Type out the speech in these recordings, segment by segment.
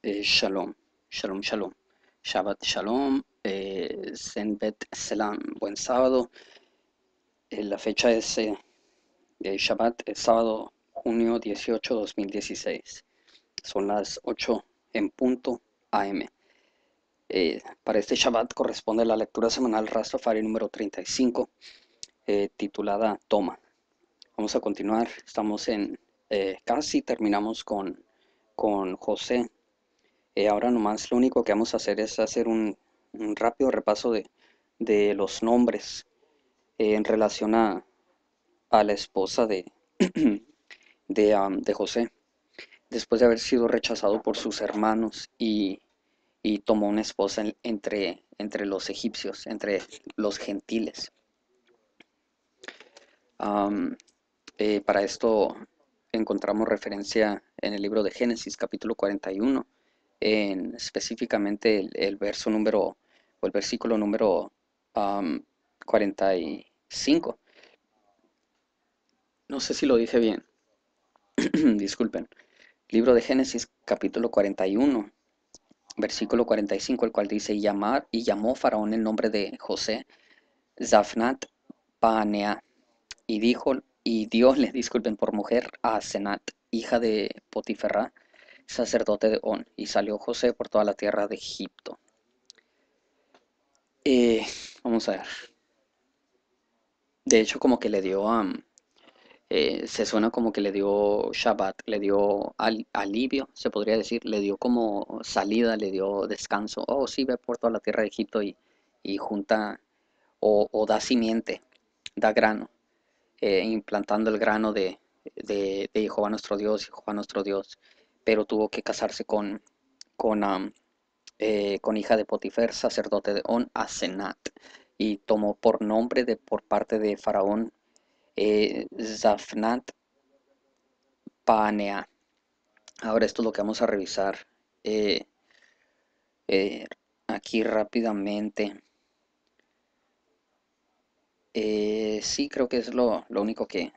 Eh, shalom, shalom, shalom. Shabbat shalom, eh, Zenbet selam, buen sábado. Eh, la fecha es eh, Shabbat, el sábado, junio 18, 2016. Son las 8 en punto AM. para este Shabbat corresponde la lectura semanal Rastafari número 35, titulada Toma. Vamos a continuar, estamos en casi terminamos con, con José eh, ahora nomás lo único que vamos a hacer es hacer un, rápido repaso de, los nombres eh, en relación a, la esposa de, de, José, después de haber sido rechazado por sus hermanos y, tomó una esposa entre, entre los egipcios, entre los gentiles. Eh, para esto encontramos referencia en el libro de Génesis capítulo 41 en específicamente el, verso número, o el versículo número 45. No sé si lo dije bien. Disculpen. Libro de Génesis, capítulo 41, versículo 45, el cual dice, llamar y llamó Faraón el nombre de José, Zafnat Panea, y dijo, y Dios les disculpen por mujer a Senat, hija de Potiferra, sacerdote de On, y salió José por toda la tierra de Egipto. Eh, vamos a ver. De hecho, como que le dio eh, se suena como que le dio Shabbat, le dio alivio, se podría decir, le dio como salida, le dio descanso. Oh, sí, ve por toda la tierra de Egipto y, junta o, da simiente, da grano, eh, implantando el grano de, de, de Jehová nuestro Dios, Jehová nuestro Dios pero tuvo que casarse con, eh, con, hija de Potifer, sacerdote de On, Asenat, y tomó por nombre de, por parte de Faraón eh, Zafnat Panea. Ahora esto es lo que vamos a revisar eh, aquí rápidamente. sí, creo que es lo, único que,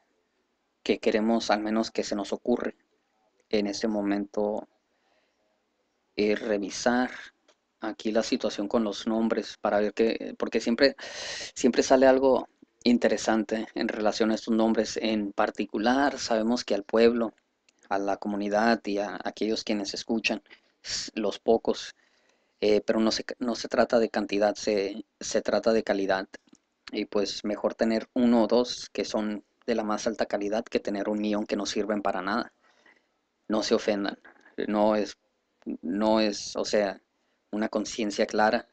que queremos, al menos que se nos ocurre en ese momento eh, revisar aquí la situación con los nombres para ver qué porque siempre, siempre sale algo interesante en relación a estos nombres en particular. Sabemos que al pueblo, a la comunidad y a aquellos quienes escuchan, los pocos, eh, pero no se, no se trata de cantidad, se, se trata de calidad. Y pues mejor tener uno o dos que son de la más alta calidad que tener un millón que no sirven para nada no se ofendan. No es, no es, o sea, una conciencia clara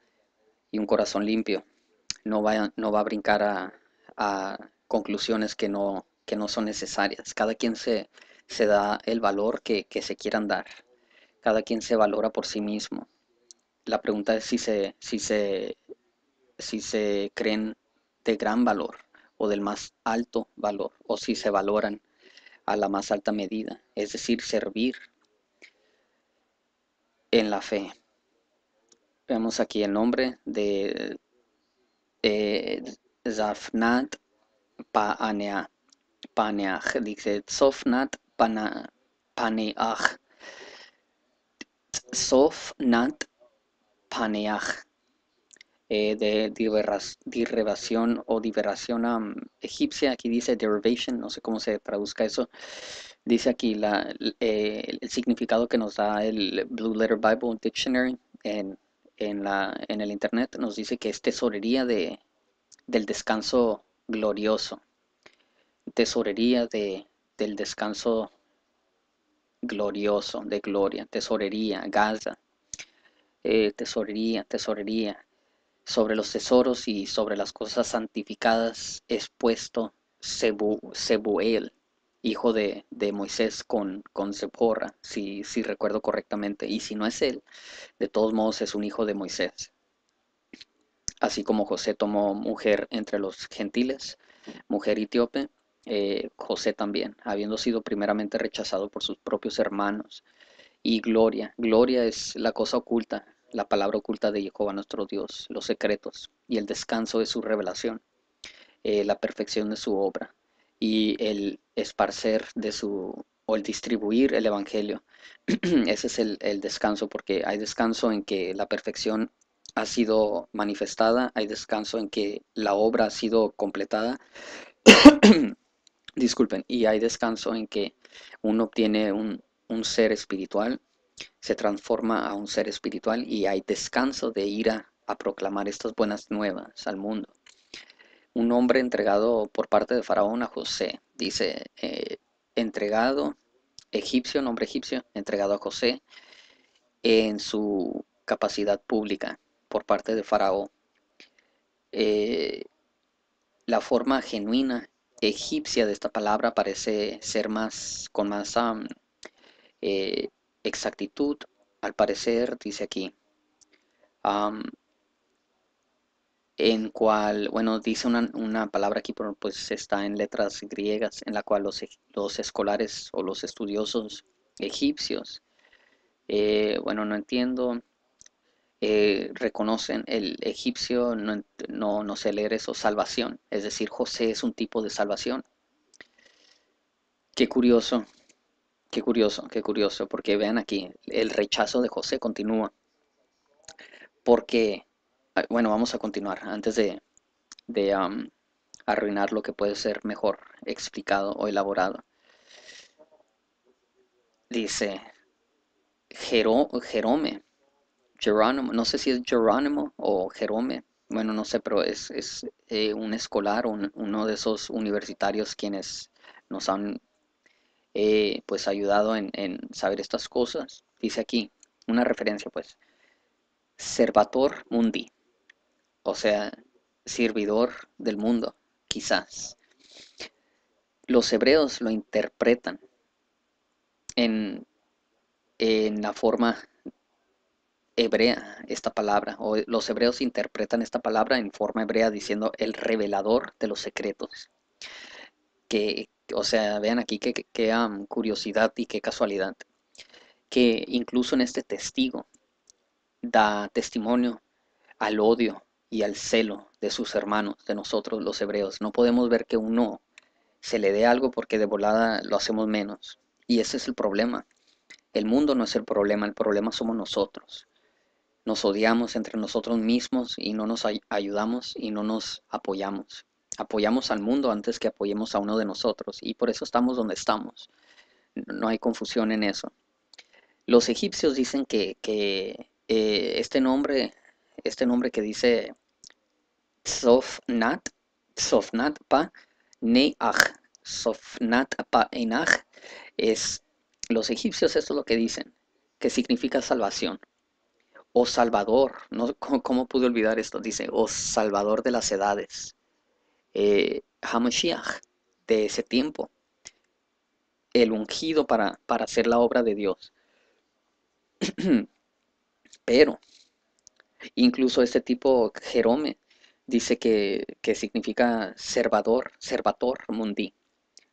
y un corazón limpio. No va, no va a brincar a, conclusiones que no, que no son necesarias. Cada quien se, se da el valor que, que, se quieran dar. Cada quien se valora por sí mismo. La pregunta es si se, si se, si se creen de gran valor o del más alto valor o si se valoran a la más alta medida, es decir, servir en la fe. Vemos aquí el nombre de eh, Zafnat Paneach. Paneach dice Zofnat Paneach. Zofnat Paneach eh, de derivación o liberación egipcia. Aquí dice derivation, no sé cómo se traduzca eso. Dice aquí la, eh, el significado que nos da el Blue Letter Bible Dictionary en, la, en el Internet. Nos dice que es tesorería de, del descanso glorioso. Tesorería de, del descanso glorioso, de gloria. Tesorería, Gaza. Eh, tesorería, tesorería, sobre los tesoros y sobre las cosas santificadas es puesto Sebu, Sebuel, hijo de, de Moisés con, con si, si recuerdo correctamente. Y si no es él, de todos modos es un hijo de Moisés. Así como José tomó mujer entre los gentiles, mujer etíope, eh, José también, habiendo sido primeramente rechazado por sus propios hermanos. Y gloria, gloria es la cosa oculta, la palabra oculta de Jehová nuestro Dios, los secretos y el descanso de su revelación, eh, la perfección de su obra y el esparcer de su o el distribuir el evangelio. Ese es el, el descanso, porque hay descanso en que la perfección ha sido manifestada, hay descanso en que la obra ha sido completada, disculpen, y hay descanso en que uno obtiene un, un ser espiritual se transforma a un ser espiritual y hay descanso de ir a, proclamar estas buenas nuevas al mundo. Un hombre entregado por parte de Faraón a José, dice, eh, entregado, egipcio, nombre egipcio, entregado a José en su capacidad pública por parte de Faraón. Eh, la forma genuina egipcia de esta palabra parece ser más con más eh, exactitud, al parecer, dice aquí. en cual, bueno, dice una, palabra aquí, pues está en letras griegas, en la cual los, escolares o los estudiosos egipcios, eh, bueno, no entiendo, eh, reconocen el egipcio, no, no, no sé leer eso, salvación, es decir, José es un tipo de salvación. Qué curioso, Qué curioso, qué curioso, porque vean aquí, el rechazo de José continúa. Porque, ah, bueno, vamos a continuar antes de, arruinar lo que puede ser mejor explicado o elaborado. Dice Jerome, Jerónimo, no sé si es Jerónimo o Jerome, bueno, no sé, pero es, eh, un escolar, un, uno de esos universitarios quienes nos han eh, pues ayudado en, saber estas cosas. Dice aquí, una referencia pues, Servator Mundi, o sea, servidor del mundo, quizás. Los hebreos lo interpretan en, en la forma hebrea esta palabra, o los hebreos interpretan esta palabra en forma hebrea diciendo el revelador de los secretos, que, o sea, vean aquí qué, curiosidad y qué casualidad, que incluso en este testigo da testimonio al odio y al celo de sus hermanos, de nosotros los hebreos. No podemos ver que uno se le dé algo porque de volada lo hacemos menos. Y ese es el problema. El mundo no es el problema, el problema somos nosotros. Nos odiamos entre nosotros mismos y no nos ayudamos y no nos apoyamos apoyamos al mundo antes que apoyemos a uno de nosotros y por eso estamos donde estamos. No hay confusión en eso. Los egipcios dicen que, eh, este nombre, este nombre que dice Sofnat, Sofnat pa Neach, Sofnat pa Enach, es los egipcios esto es lo que dicen, que significa salvación o Salvador, ¿no? ¿Cómo, pude olvidar esto? Dice, o Salvador de las edades. Eh, Hamashiach de ese tiempo, el ungido para, para hacer la obra de Dios. Pero, incluso este tipo, Jerome, dice que, significa servador, servator mundi,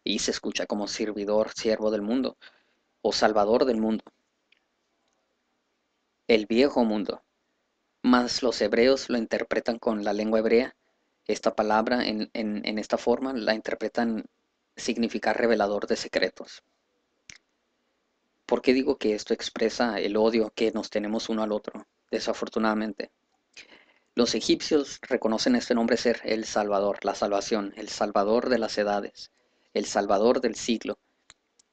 y se escucha como servidor, siervo del mundo, o salvador del mundo, el viejo mundo. más los hebreos lo interpretan con la lengua hebrea esta palabra en, esta forma la interpretan significar revelador de secretos. ¿Por qué digo que esto expresa el odio que nos tenemos uno al otro? Desafortunadamente. Los egipcios reconocen este nombre ser el Salvador, la salvación, el Salvador de las edades, el Salvador del siglo,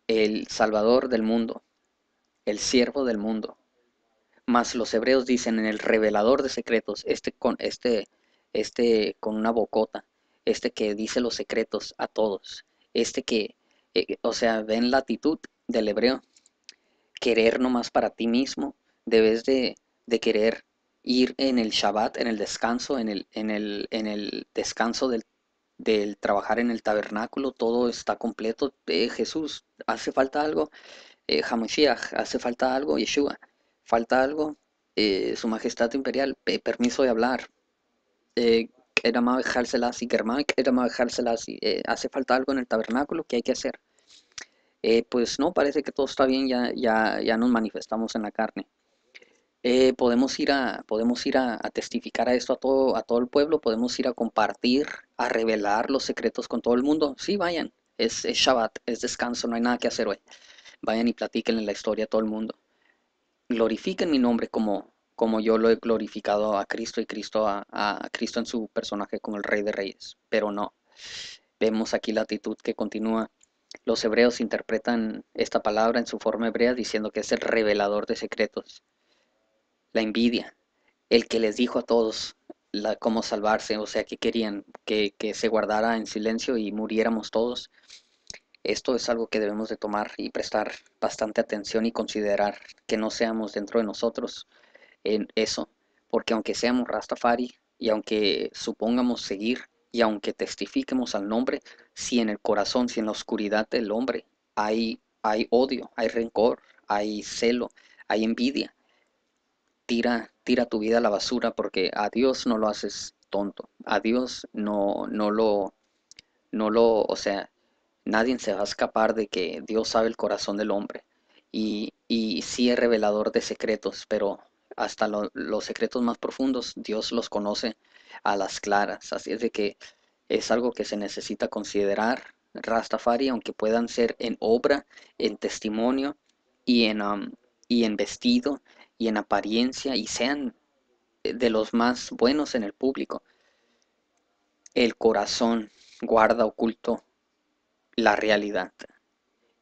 el Salvador del mundo, el siervo del mundo. Mas los hebreos dicen en el revelador de secretos, este, con, este este con una bocota, este que dice los secretos a todos, este que, eh, o sea, ven la actitud del hebreo, querer nomás para ti mismo, debes de, querer ir en el Shabbat, en el descanso, en el, en el, en el descanso del, trabajar en el tabernáculo, todo está completo. Eh, Jesús, hace falta algo. Eh, hace falta algo. Yeshua, falta algo. Eh, su Majestad Imperial, permiso de hablar, eh, dejárselas eh, hace falta algo en el tabernáculo, ¿qué hay que hacer? Eh, pues no, parece que todo está bien, ya, ya, ya nos manifestamos en la carne. Eh, podemos ir, a, podemos ir a, testificar a esto a todo, a todo el pueblo, podemos ir a compartir, a revelar los secretos con todo el mundo. Sí, vayan, es, Shabbat, es descanso, no hay nada que hacer hoy. Vayan y en la historia a todo el mundo. Glorifiquen mi nombre como, como yo lo he glorificado a Cristo y Cristo a, Cristo en su personaje como el Rey de Reyes. Pero no, vemos aquí la actitud que continúa. Los hebreos interpretan esta palabra en su forma hebrea diciendo que es el revelador de secretos, la envidia, el que les dijo a todos la, cómo salvarse, o sea, que querían que, que se guardara en silencio y muriéramos todos. Esto es algo que debemos de tomar y prestar bastante atención y considerar que no seamos dentro de nosotros en eso, porque aunque seamos Rastafari y aunque supongamos seguir y aunque testifiquemos al nombre, si en el corazón, si en la oscuridad del hombre hay, hay odio, hay rencor, hay celo, hay envidia, tira, tira tu vida a la basura porque a Dios no lo haces tonto, a Dios no, no lo, no lo, o sea, nadie se va a escapar de que Dios sabe el corazón del hombre y, y sí es revelador de secretos, pero hasta los secretos más profundos, Dios los conoce a las claras. Así es de que es algo que se necesita considerar, Rastafari, aunque puedan ser en obra, en testimonio y y en vestido y en apariencia y sean de los más buenos en el público. El corazón guarda oculto la realidad.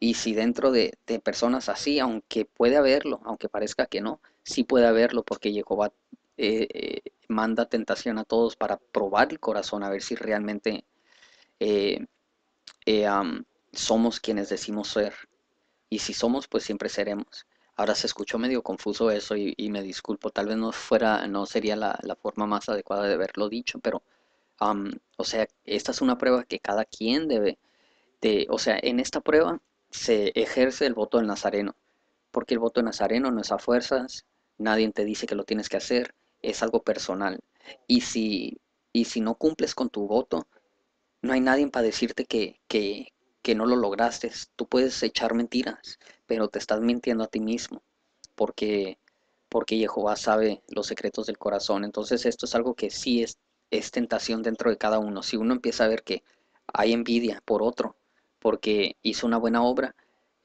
Y si dentro de, personas así, aunque puede haberlo, aunque parezca que no, sí puede haberlo, porque Jehová eh, eh, manda tentación a todos para probar el corazón, a ver si realmente eh, somos quienes decimos ser. Y si somos, pues siempre seremos. Ahora se escuchó medio confuso eso y, me disculpo, tal vez no fuera, no sería la, forma más adecuada de haberlo dicho, pero, o sea, esta es una prueba que cada quien debe, de, o sea, en esta prueba se ejerce el voto del nazareno, porque el voto del nazareno no es a fuerzas, nadie te dice que lo tienes que hacer, es algo personal. Y si, y si no cumples con tu voto, no hay nadie para decirte que, que, que no lo lograste. Tú puedes echar mentiras, pero te estás mintiendo a ti mismo, porque, porque Jehová sabe los secretos del corazón. Entonces esto es algo que sí es, es tentación dentro de cada uno. Si uno empieza a ver que hay envidia por otro, porque hizo una buena obra.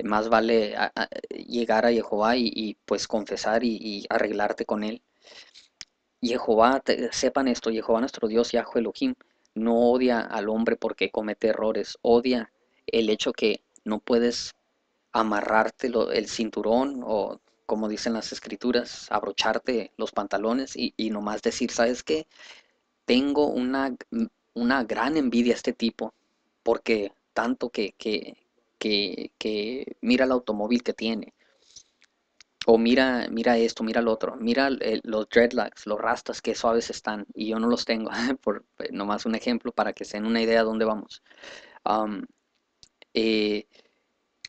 Más vale llegar a Jehová y, pues confesar y, arreglarte con él. Jehová, sepan esto, Jehová nuestro Dios, Yahweh Elohim, no odia al hombre porque comete errores, odia el hecho que no puedes amarrarte el cinturón o como dicen las escrituras, abrocharte los pantalones y, nomás decir, ¿sabes qué? Tengo una, una gran envidia a este tipo porque tanto que, mira el automóvil que tiene. O mira, mira esto, mira lo otro, mira los dreadlocks, los rastas que suaves están y yo no los tengo, por eh, nomás un ejemplo para que se den una idea de dónde vamos. Eh,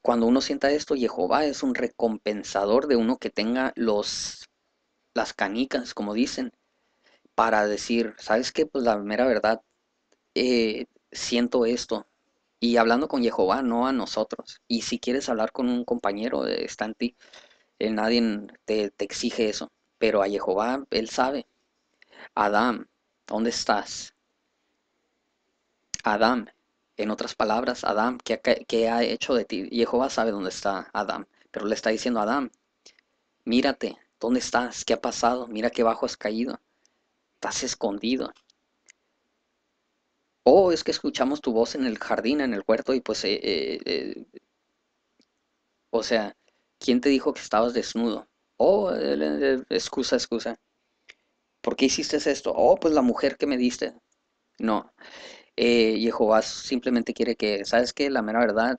cuando uno sienta esto, Jehová es un recompensador de uno que tenga los, las canicas, como dicen, para decir, ¿sabes qué? Pues la mera verdad, eh, siento esto, y hablando con Jehová, no a nosotros. Y si quieres hablar con un compañero, eh, está en ti. Eh, nadie te, exige eso. Pero a Jehová, él sabe. Adam, ¿dónde estás? Adam, en otras palabras, Adam, ¿qué, ¿qué, ha hecho de ti? Jehová sabe dónde está Adam. pero le está diciendo a Adán, mírate, ¿dónde estás? ¿Qué ha pasado? Mira qué bajo has caído. Estás escondido oh, es que escuchamos tu voz en el jardín, en el huerto, y pues, eh, eh, eh". o sea, ¿quién te dijo que estabas desnudo? Oh, excusa, excusa. ¿Por qué hiciste esto? Oh, pues la mujer que me diste. No. Jehová simplemente quiere que, ¿sabes qué? La mera verdad,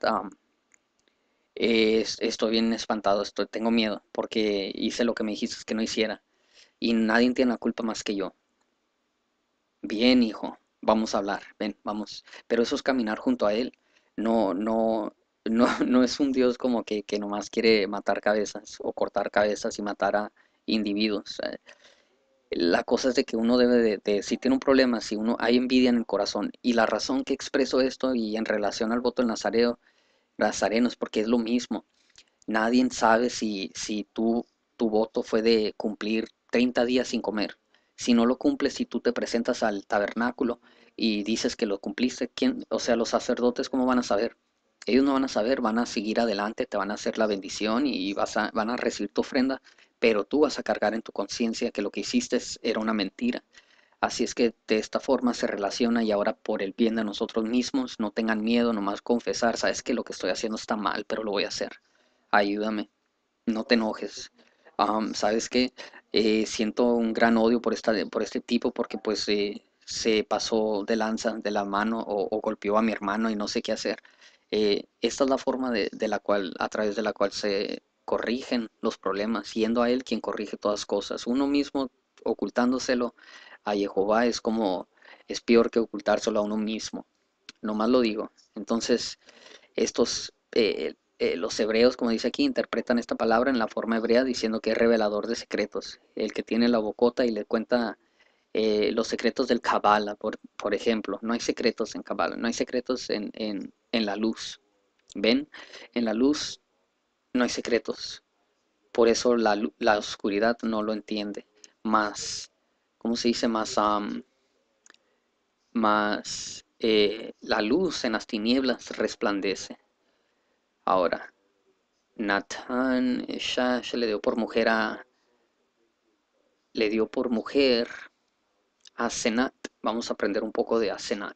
estoy bien espantado, estoy, tengo miedo, porque hice lo que me dijiste que no hiciera. Y nadie tiene la culpa más que yo. Bien, hijo, vamos a hablar, ven, vamos. Pero eso es caminar junto a Él. No, no, no, no es un Dios como que, nomás quiere matar cabezas o cortar cabezas y matar a individuos. Eh. La cosa es de que uno debe de, si tiene un problema, si uno hay envidia en el corazón, y la razón que expreso esto y en relación al voto de Nazareo, Nazareno porque es lo mismo. Nadie sabe si, si tu, tu voto fue de cumplir 30 días sin comer si no lo cumples, si tú te presentas al tabernáculo y dices que lo cumpliste, ¿quién? O sea, los sacerdotes, ¿cómo van a saber? Ellos no van a saber, van a seguir adelante, te van a hacer la bendición y vas van a recibir tu ofrenda, pero tú vas a cargar en tu conciencia que lo que hiciste era una mentira. Así es que de esta forma se relaciona y ahora por el bien de nosotros mismos, no tengan miedo, nomás confesar, sabes que lo que estoy haciendo está mal, pero lo voy a hacer. Ayúdame, no te enojes. sabes que eh, siento un gran odio por, esta, por este tipo porque pues eh, se pasó de lanza de la mano o, golpeó a mi hermano y no sé qué hacer. Eh, esta es la forma de, la cual, a través de la cual se corrigen los problemas, siendo a él quien corrige todas cosas. Uno mismo ocultándoselo a Jehová es como, es peor que ocultárselo a uno mismo. Nomás lo digo. Entonces, estos, eh, eh, los hebreos, como dice aquí, interpretan esta palabra en la forma hebrea diciendo que es revelador de secretos, el que tiene la bocota y le cuenta eh, los secretos del Kabbalah, por, ejemplo. No hay secretos en Kabbalah, no hay secretos en, en, la luz. ¿Ven? En la luz no hay secretos. Por eso la, la oscuridad no lo entiende. Más, ¿cómo se dice? Más, más eh, la luz en las tinieblas resplandece. Ahora, Nathan ya, le dio por mujer a. Le dio por mujer a Senat. Vamos a aprender un poco de Asenat.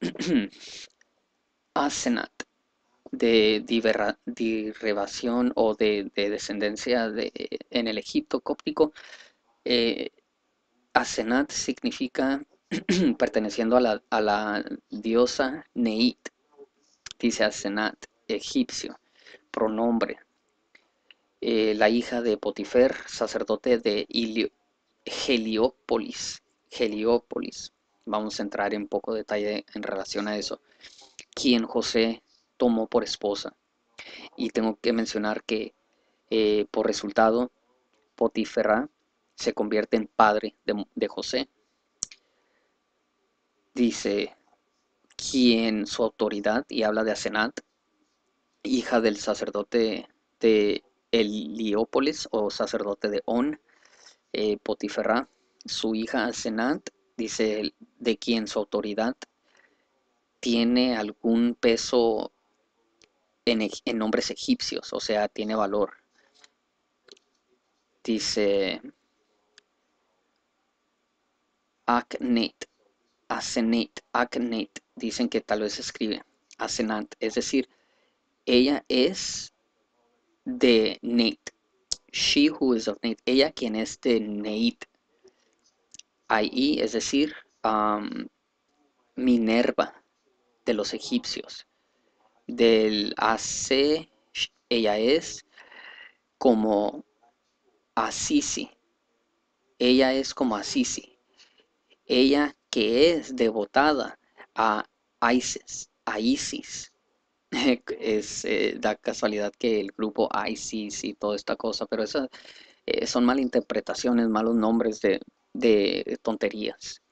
Asenat, de derivación o de, descendencia de, en el Egipto cóptico, eh, Asenat significa perteneciendo a la, a la diosa Neit, dice Asenat egipcio, pronombre. Eh, la hija de Potifer, sacerdote de Heliópolis. Heliópolis. Vamos a entrar en poco detalle en relación a eso. Quien José tomó por esposa. Y tengo que mencionar que eh, por resultado, Potifera se convierte en padre de, de José. Dice quien su autoridad y habla de Asenat, hija del sacerdote de Heliópolis o sacerdote de On, eh, Potiferra, su hija Asenat, dice, de quien su autoridad tiene algún peso en, nombres egipcios, o sea, tiene valor. Dice Aknet, Asenat. Aknet, dicen que tal vez escribe Asenat, es decir, ella es de Nate. She who is of Nate. Ella quien es de Nate. IE, es decir, Minerva de los egipcios. Del AC, ella es como Asisi. Ella es como Asisi. Ella que es devotada a Isis, a Isis. es eh, da casualidad que el grupo ISIS y toda esta cosa, pero esas son eh, son malinterpretaciones, malos nombres de, tonterías.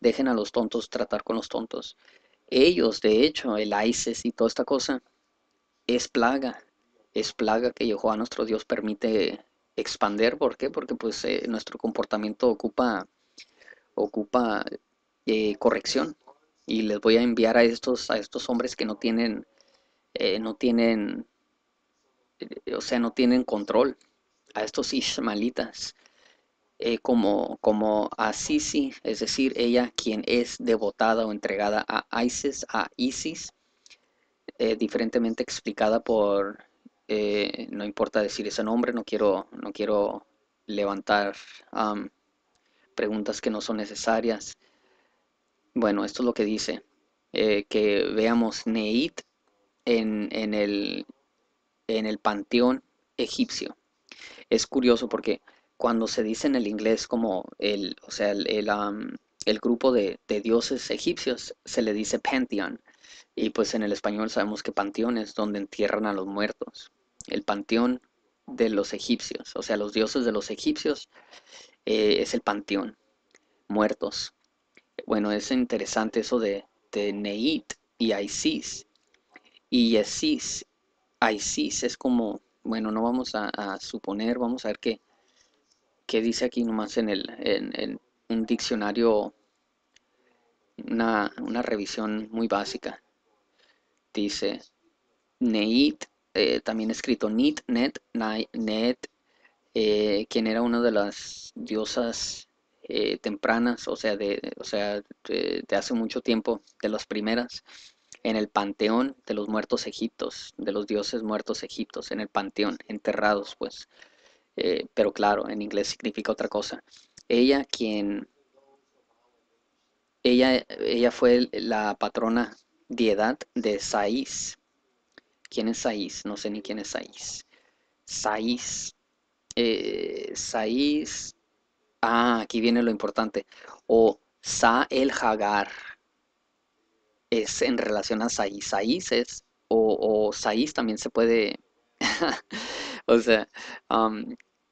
Dejen a los tontos tratar con los tontos. Ellos, de hecho, el ISIS y toda esta cosa, es plaga, es plaga que Jehová nuestro Dios permite expander. ¿Por qué? Porque pues eh, nuestro comportamiento ocupa, ocupa corrección. Y les voy a enviar a estos, a estos hombres que no tienen eh, no tienen, eh, o sea, no tienen control a estos ismalitas, eh, como, como a Sisi, es decir, ella quien es devotada o entregada a Isis, a Isis, diferentemente explicada por, no importa decir ese nombre, no quiero, no quiero levantar um, preguntas que no son necesarias. Bueno, esto es lo que dice. que veamos Neit en, el, en el panteón egipcio. Es curioso porque cuando se dice en el inglés como el, o sea, el, grupo de, dioses egipcios, se le dice panteón. Y pues en el español sabemos que panteón es donde entierran a los muertos. El panteón de los egipcios, o sea, los dioses de los egipcios eh, es el panteón, muertos. Bueno, es interesante eso de, de Neit y Isis, y Yesis, Isis es como, bueno, no vamos a, suponer, vamos a ver qué, qué dice aquí nomás en, el, en, un diccionario, una, revisión muy básica. Dice, Neit, eh, también escrito Nit, Net, Net, eh, quien era una de las diosas eh, tempranas, o sea, de, o sea de hace mucho tiempo, de las primeras en el panteón de los muertos egiptos, de los dioses muertos egiptos, en el panteón, enterrados, pues. Eh, pero claro, en inglés significa otra cosa. Ella quien... Ella, ella fue la patrona Edad de Saís. ¿Quién es Saís? No sé ni quién es Saís. Saís. Eh, Saís. Ah, aquí viene lo importante. O Sa el Hagar es en relación a Saís. o, o Saís también se puede, o sea,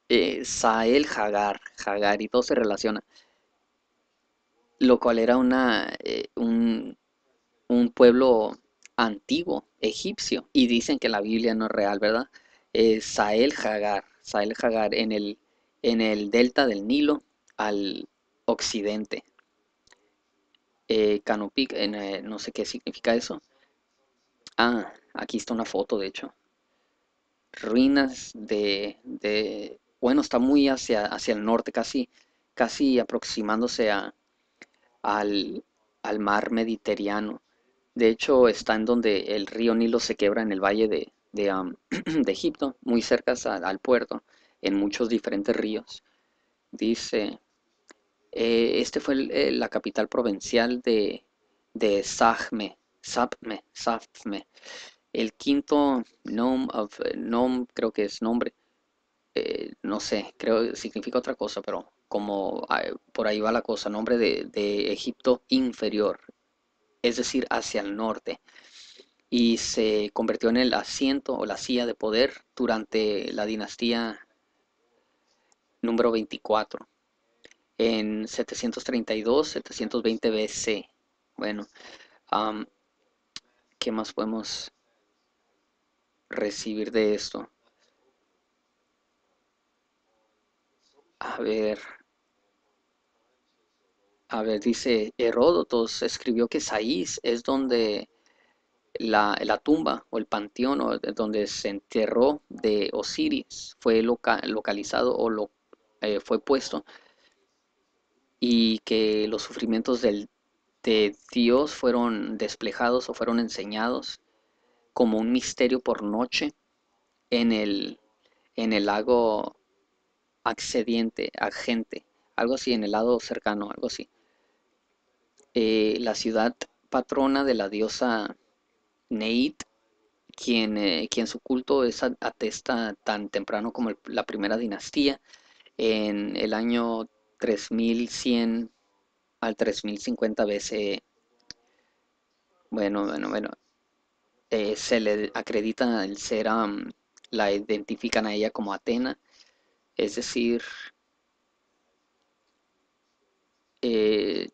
eh, Sael Hagar, Hagar y todo se relaciona. Lo cual era una, eh, un, pueblo antiguo, egipcio, y dicen que la Biblia no es real, ¿verdad? Eh, Sael Hagar, Sael Hagar en el, en el delta del Nilo al occidente, eh, Canopic, eh, no sé qué significa eso. Ah, aquí está una foto, de hecho. Ruinas de, de bueno, está muy hacia, hacia el norte, casi, casi aproximándose al, mar Mediterráneo. De hecho, está en donde el río Nilo se quebra en el valle de, Egipto, muy cerca al puerto, en muchos diferentes ríos. Dice, eh, este fue eh, la capital provincial de, de Sajme, Sapme, Sapme. El quinto nom eh, nom, creo que es nombre. no sé, creo que significa otra cosa, pero como por ahí va la cosa, nombre de, Egipto inferior, es decir, hacia el norte y se convirtió en el asiento o la silla de poder durante la dinastía número 24 en 732, 720 BC. Bueno, ¿qué más podemos recibir de esto? A ver. A ver, dice Heródotos escribió que Saís es donde la, tumba o el panteón o donde se enterró de Osiris fue localizado o lo, eh, fue puesto y que los sufrimientos del, de Dios fueron desplejados o fueron enseñados como un misterio por noche en el, en el lago accediente, agente, algo así, en el lado cercano, algo así. Eh, la ciudad patrona de la diosa Neit, quien, eh, quien su culto es atesta tan temprano como la primera dinastía, en el año 3100 al 3050 veces. Bueno, bueno, bueno. Eh, se le acredita el ser, la identifican a ella como Atena, es decir, eh,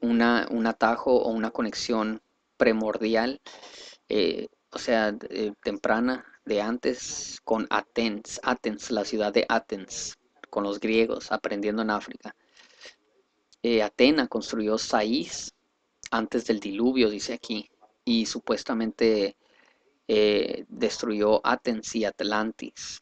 una, un atajo o una conexión primordial, eh, o sea, temprana, de antes, con Atenas la ciudad de Atenas con los griegos, aprendiendo en África. Eh, Atena construyó Saís antes del diluvio, dice aquí, y supuestamente eh, destruyó Atens y Atlantis.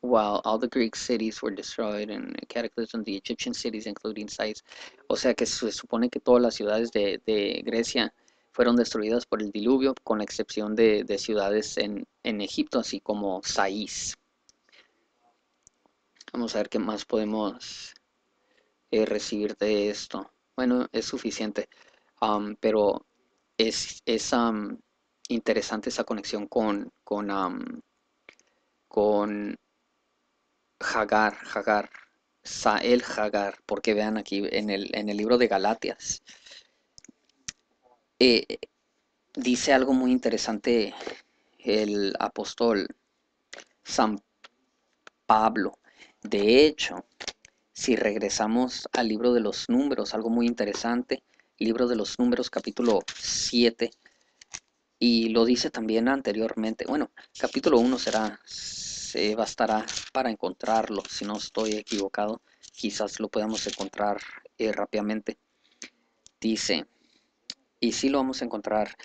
While all the Greek cities were destroyed and cataclysm, the Egyptian cities, including Saís. O sea que se supone que todas las ciudades de, Grecia fueron destruidas por el diluvio, con la excepción de, ciudades en, en Egipto, así como Saís. Vamos a ver qué más podemos eh, recibir de esto. Bueno, es suficiente. pero es, interesante esa conexión con, con, con Hagar, Hagar, Sael Hagar, porque vean aquí en el, libro de Galatias. Eh, dice algo muy interesante el apóstol San Pablo de hecho, si regresamos al libro de los números, algo muy interesante, libro de los números capítulo 7, y lo dice también anteriormente, bueno, capítulo 1 será, se bastará para encontrarlo, si no estoy equivocado, quizás lo podamos encontrar eh, rápidamente. Dice, y si lo vamos a encontrar,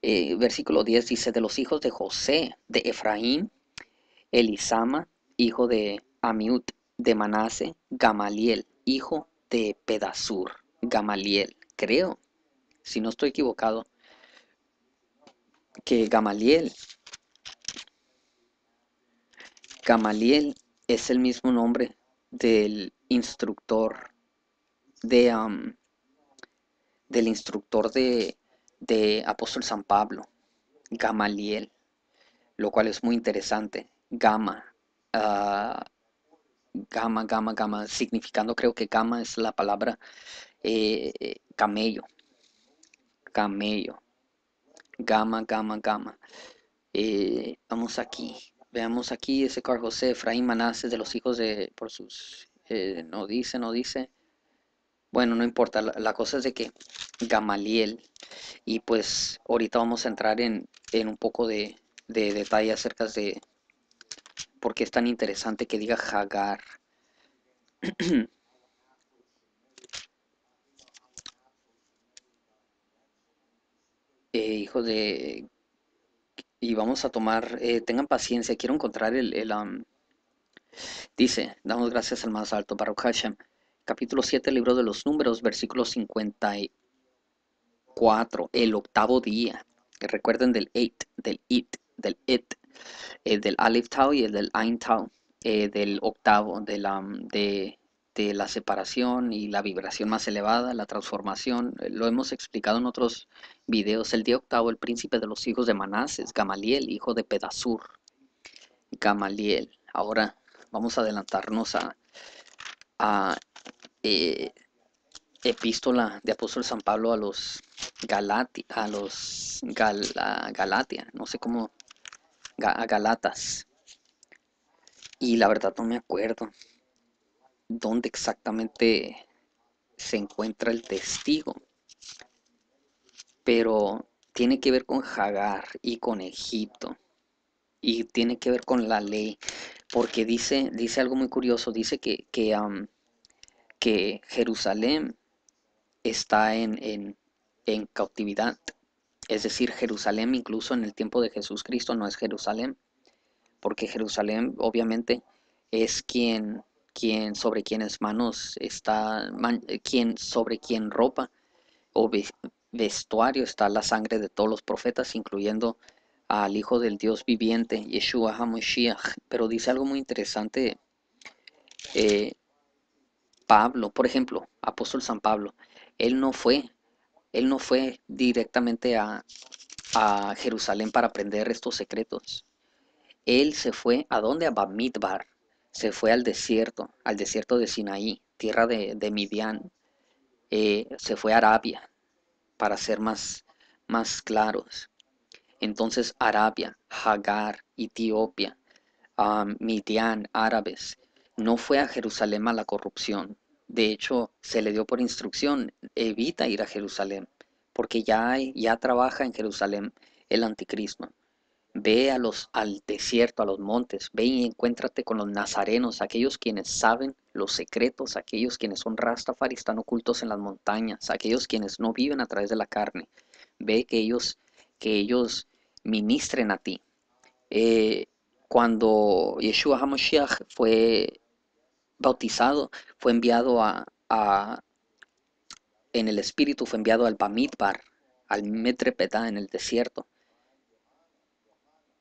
eh, versículo 10 dice, de los hijos de José, de Efraín, Elisama, hijo de Amiut de Manase, Gamaliel, hijo de Pedasur. Gamaliel, creo, si no estoy equivocado, que Gamaliel, Gamaliel es el mismo nombre del instructor de del instructor de, apóstol San Pablo, Gamaliel, lo cual es muy interesante. Gama, ah, Gama, gama, gama, significando creo que gama es la palabra eh, camello, camello, gama, gama, gama. Eh, vamos aquí, veamos aquí ese car José Efraín Manases de los hijos de, por sus, eh, no dice, no dice. Bueno, no importa, la, cosa es de que Gamaliel, y pues ahorita vamos a entrar en, un poco de, de detalle acerca de, porque es tan interesante que diga Hagar. Eh, hijo de... Y vamos a tomar, eh, tengan paciencia, quiero encontrar el... Dice, damos gracias al más alto, Baruch Hashem, capítulo 7, libro de los números, versículo 54, el octavo día. Que Recuerden del 8, del it, del it, el eh, del alif Tau y el del Ain Tau, eh, del octavo, de la, mm, de, la separación y la vibración más elevada, la transformación. Eh, lo hemos explicado en otros videos. El día octavo, el príncipe de los hijos de Manases, Gamaliel, hijo de Pedasur. Gamaliel. Ahora vamos a adelantarnos a, a epístola de apóstol San Pablo a los Galati, a los Gal, Galatia, no sé cómo a Galatas. Y la verdad no me acuerdo dónde exactamente se encuentra el testigo. Pero tiene que ver con Hagar y con Egipto. Y tiene que ver con la ley. Porque dice, dice algo muy curioso. Dice que, que, Jerusalén está en, en, en cautividad es decir, Jerusalén incluso en el tiempo de Jesucristo no es Jerusalén, porque Jerusalén obviamente es quien, quien sobre quienes manos está, eh, quien, sobre quien ropa o vestuario está la sangre de todos los profetas, incluyendo al Hijo del Dios viviente, Yeshua HaMashiach. Pero dice algo muy interesante eh, Pablo, por ejemplo, apóstol San Pablo, él no fue él no fue directamente a, Jerusalén para aprender estos secretos. Él se fue a dónde? A Bamidbar. Se fue al desierto, al desierto de Sinaí, tierra de, de Midian. Eh, se fue a Arabia, para ser más, más claros. Entonces Arabia, Hagar, Etiopía, Midian, árabes. No fue a Jerusalén a la corrupción. De hecho, se le dio por instrucción, evita ir a Jerusalén, porque ya, hay, ya trabaja en Jerusalén el anticristo. Ve a los, al desierto, a los montes, ve y encuéntrate con los nazarenos, aquellos quienes saben los secretos, aquellos quienes son rastafaris, están ocultos en las montañas, aquellos quienes no viven a través de la carne. Ve que ellos, que ellos ministren a ti. Eh, cuando Yeshua HaMashiach fue bautizado, fue enviado a, en el espíritu, fue enviado al Bamidbar, al Metrepetá en el desierto.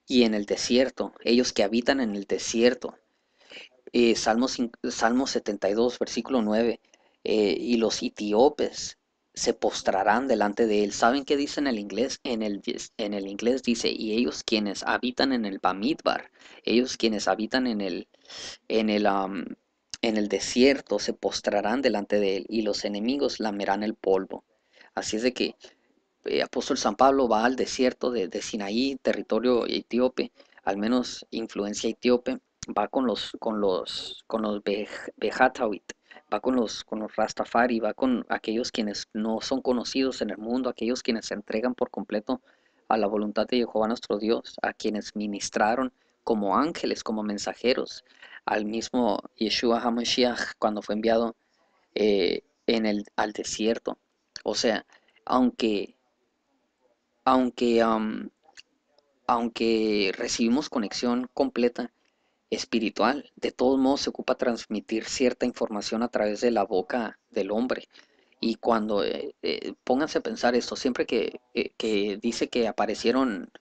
Y en el desierto, ellos que habitan en el desierto. Eh, Salmo, 72, versículo 9. Eh, y los etíopes se postrarán delante de él. ¿Saben qué dice en el inglés? En el, en el inglés dice, y ellos quienes habitan en el Bamidbar, ellos quienes habitan en el, en el, en el desierto se postrarán delante de él y los enemigos lamerán el polvo. Así es de que eh, apóstol San Pablo va al desierto de, Sinaí, territorio etíope, al menos influencia etíope, va con los con los con los va con los con los Rastafari, va con aquellos quienes no son conocidos en el mundo, aquellos quienes se entregan por completo a la voluntad de Jehová nuestro Dios, a quienes ministraron como ángeles, como mensajeros, al mismo Yeshua HaMashiach cuando fue enviado eh, en el, al desierto. O sea, aunque, aunque, um, aunque recibimos conexión completa espiritual, de todos modos se ocupa transmitir cierta información a través de la boca del hombre. Y cuando, eh, eh, pónganse a pensar esto, siempre que, que dice que aparecieron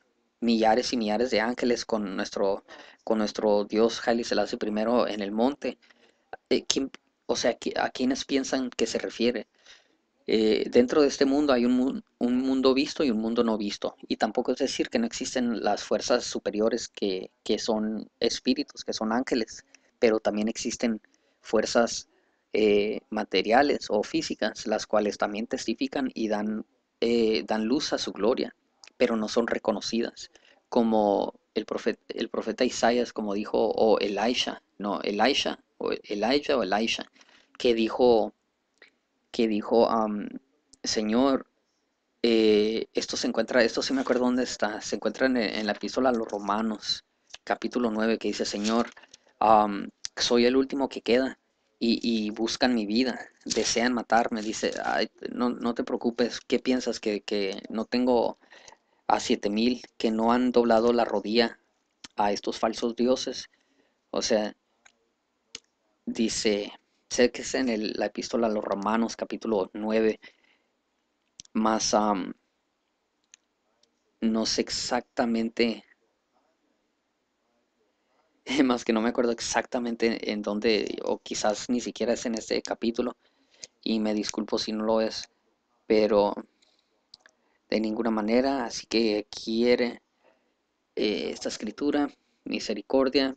millares y millares de ángeles con nuestro, con nuestro Dios Haile Selassie primero en el monte. Eh, o sea, ¿a quiénes piensan que se refiere? Eh, dentro de este mundo hay un, un, mundo visto y un mundo no visto. Y tampoco es decir que no existen las fuerzas superiores que, que son espíritus, que son ángeles, pero también existen fuerzas eh, materiales o físicas, las cuales también testifican y dan, dan luz a su gloria pero no son reconocidas, como el profeta, el profeta Isaías, como dijo, o Elisha, no, Elisha, o Elijah o Elisha, que dijo, que dijo, Señor, eh, esto se encuentra, esto sí me acuerdo dónde está, se encuentra en, la epístola a los romanos, capítulo 9, que dice, Señor, soy el último que queda y, buscan mi vida, desean matarme, dice, no, te preocupes, ¿qué piensas? Que, que no tengo a siete que no han doblado la rodilla a estos falsos dioses. O sea, dice, sé que es en la epístola a los romanos capítulo 9, más no sé exactamente, más que no me acuerdo exactamente en dónde, o quizás ni siquiera es en este capítulo, y me disculpo si no lo es, pero de ninguna manera. Así que quiere eh, esta escritura, misericordia,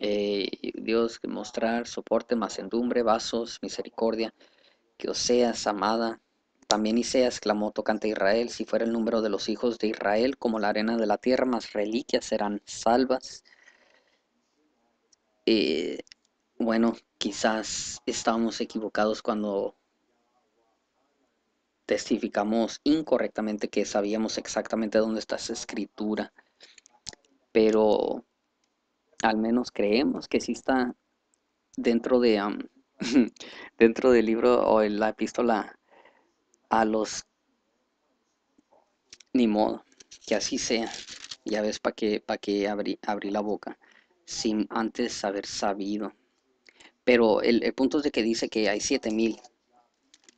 eh, Dios mostrar soporte, macendumbre, vasos, misericordia, que os seas amada. También Isaías clamó tocante a Israel, si fuera el número de los hijos de Israel como la arena de la tierra, más reliquias serán salvas. Eh, bueno, quizás estábamos equivocados cuando testificamos incorrectamente que sabíamos exactamente dónde está esa escritura, pero al menos creemos que sí está dentro de dentro del libro o en la epístola a los ni modo que así sea ya ves para qué para abrí, la boca sin antes haber sabido pero el, el punto es de que dice que hay 7000 mil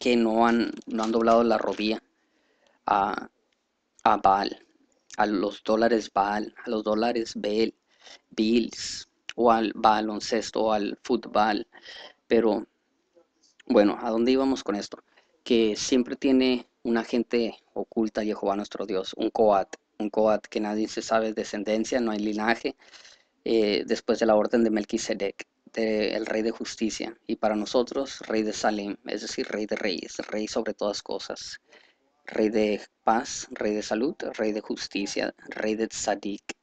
que no han, han doblado la rodilla a, Baal, a los dólares Baal, a los dólares Bell, Bills, o al baloncesto, o al fútbol. Pero bueno, ¿a dónde íbamos con esto? Que siempre tiene una gente oculta Jehová nuestro Dios, un coat, un coat que nadie se sabe descendencia, no hay linaje, eh, después de la orden de Melquisedec el Rey de Justicia y para nosotros Rey de Salem, es decir, Rey de Reyes, Rey sobre todas cosas, Rey de Paz, Rey de Salud, Rey de Justicia, Rey de Tzadik.